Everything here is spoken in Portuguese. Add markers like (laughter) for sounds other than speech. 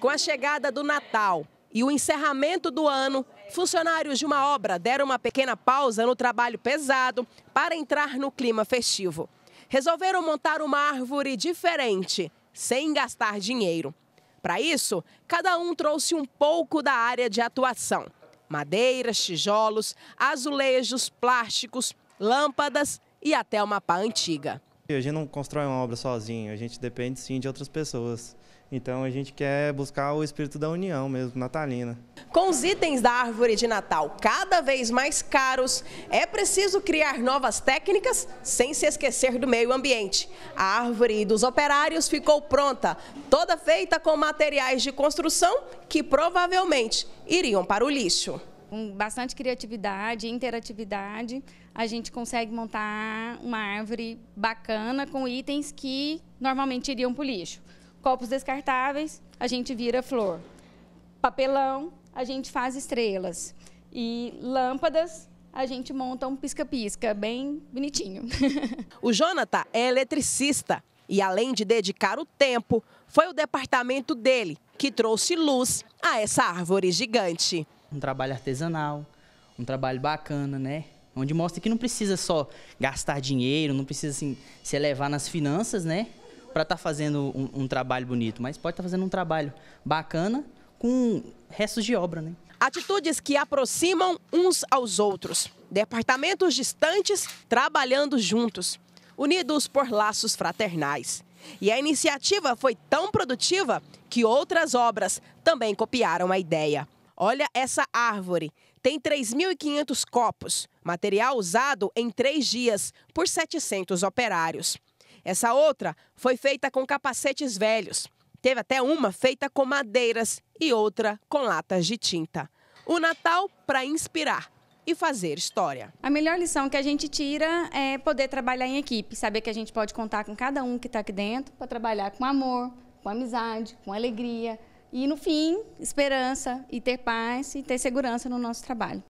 Com a chegada do Natal e o encerramento do ano, funcionários de uma obra deram uma pequena pausa no trabalho pesado para entrar no clima festivo. Resolveram montar uma árvore diferente, sem gastar dinheiro. Para isso, cada um trouxe um pouco da área de atuação: madeiras, tijolos, azulejos, plásticos, lâmpadas e até uma pá antiga. A gente não constrói uma obra sozinho, a gente depende sim de outras pessoas. Então a gente quer buscar o espírito da união mesmo, natalina. Com os itens da árvore de Natal cada vez mais caros, é preciso criar novas técnicas sem se esquecer do meio ambiente. A árvore dos operários ficou pronta, toda feita com materiais de construção que provavelmente iriam para o lixo com bastante criatividade, interatividade, a gente consegue montar uma árvore bacana com itens que normalmente iriam para o lixo. Copos descartáveis, a gente vira flor. Papelão, a gente faz estrelas. E lâmpadas, a gente monta um pisca-pisca, bem bonitinho. (laughs) o Jonathan é eletricista e, além de dedicar o tempo, foi o departamento dele que trouxe luz a essa árvore gigante um trabalho artesanal, um trabalho bacana, né? Onde mostra que não precisa só gastar dinheiro, não precisa assim, se elevar nas finanças, né? Para estar tá fazendo um, um trabalho bonito, mas pode estar tá fazendo um trabalho bacana com restos de obra, né? Atitudes que aproximam uns aos outros. Departamentos distantes trabalhando juntos, unidos por laços fraternais. E a iniciativa foi tão produtiva que outras obras também copiaram a ideia. Olha essa árvore. Tem 3.500 copos, material usado em três dias por 700 operários. Essa outra foi feita com capacetes velhos. Teve até uma feita com madeiras e outra com latas de tinta. O Natal para inspirar e fazer história. A melhor lição que a gente tira é poder trabalhar em equipe, saber que a gente pode contar com cada um que está aqui dentro para trabalhar com amor, com amizade, com alegria, e, no fim, esperança e ter paz e ter segurança no nosso trabalho.